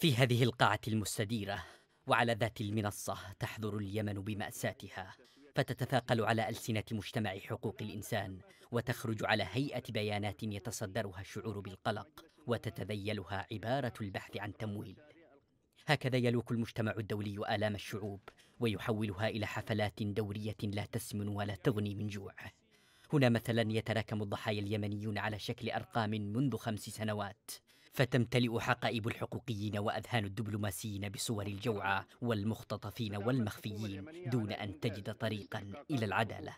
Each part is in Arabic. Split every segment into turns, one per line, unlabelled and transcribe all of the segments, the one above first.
في هذه القاعة المستديرة وعلى ذات المنصة تحذر اليمن بمأساتها فتتثاقل على ألسنة مجتمع حقوق الإنسان وتخرج على هيئة بيانات يتصدرها الشعور بالقلق وتتذيلها عبارة البحث عن تمويل هكذا يلوك المجتمع الدولي آلام الشعوب ويحولها إلى حفلات دورية لا تسمن ولا تغني من جوع هنا مثلا يتراكم الضحايا اليمنيون على شكل أرقام منذ خمس سنوات فتمتلئ حقائب الحقوقيين واذهان الدبلوماسيين بصور الجوعى والمختطفين والمخفيين دون ان تجد طريقا الى العداله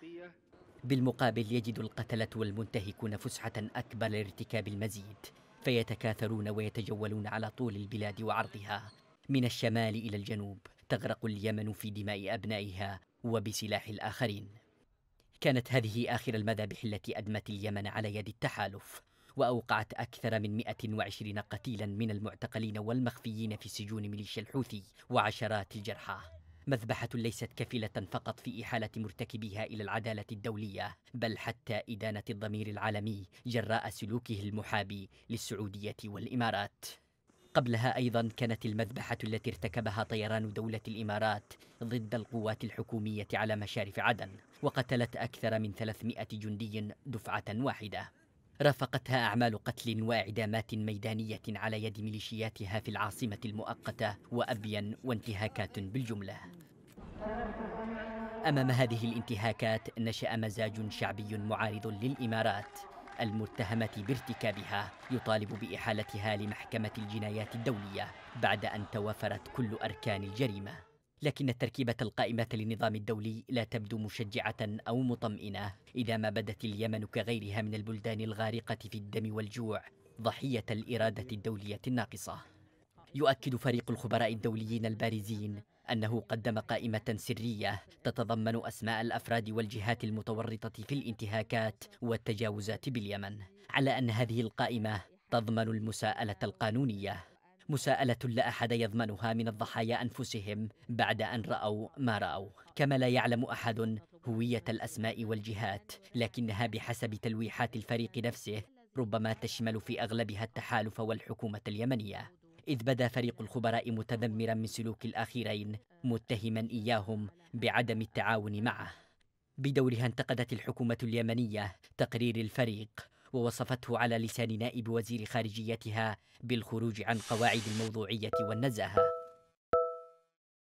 بالمقابل يجد القتله والمنتهكون فسحه اكبر لارتكاب المزيد فيتكاثرون ويتجولون على طول البلاد وعرضها من الشمال الى الجنوب تغرق اليمن في دماء ابنائها وبسلاح الاخرين كانت هذه اخر المذابح التي ادمت اليمن على يد التحالف وأوقعت أكثر من 120 قتيلا من المعتقلين والمخفيين في سجون ميليشيا الحوثي وعشرات الجرحى مذبحة ليست كفيلة فقط في إحالة مرتكبيها إلى العدالة الدولية بل حتى إدانة الضمير العالمي جراء سلوكه المحابي للسعودية والإمارات قبلها أيضا كانت المذبحة التي ارتكبها طيران دولة الإمارات ضد القوات الحكومية على مشارف عدن وقتلت أكثر من 300 جندي دفعة واحدة رافقتها أعمال قتل وإعدامات ميدانية على يد ميليشياتها في العاصمة المؤقتة وأبين وانتهاكات بالجملة أمام هذه الانتهاكات نشأ مزاج شعبي معارض للإمارات المتهمة بارتكابها يطالب بإحالتها لمحكمة الجنايات الدولية بعد أن توافرت كل أركان الجريمة لكن التركيبة القائمة للنظام الدولي لا تبدو مشجعة أو مطمئنة إذا ما بدت اليمن كغيرها من البلدان الغارقة في الدم والجوع ضحية الإرادة الدولية الناقصة يؤكد فريق الخبراء الدوليين البارزين أنه قدم قائمة سرية تتضمن أسماء الأفراد والجهات المتورطة في الانتهاكات والتجاوزات باليمن على أن هذه القائمة تضمن المساءلة القانونية مساءلة لا أحد يضمنها من الضحايا أنفسهم بعد أن رأوا ما رأوا كما لا يعلم أحد هوية الأسماء والجهات لكنها بحسب تلويحات الفريق نفسه ربما تشمل في أغلبها التحالف والحكومة اليمنية إذ بدا فريق الخبراء متذمرا من سلوك الآخرين متهما إياهم بعدم التعاون معه بدورها انتقدت الحكومة اليمنية تقرير الفريق ووصفته على لسان نائب وزير خارجيتها بالخروج عن قواعد الموضوعيه والنزاهه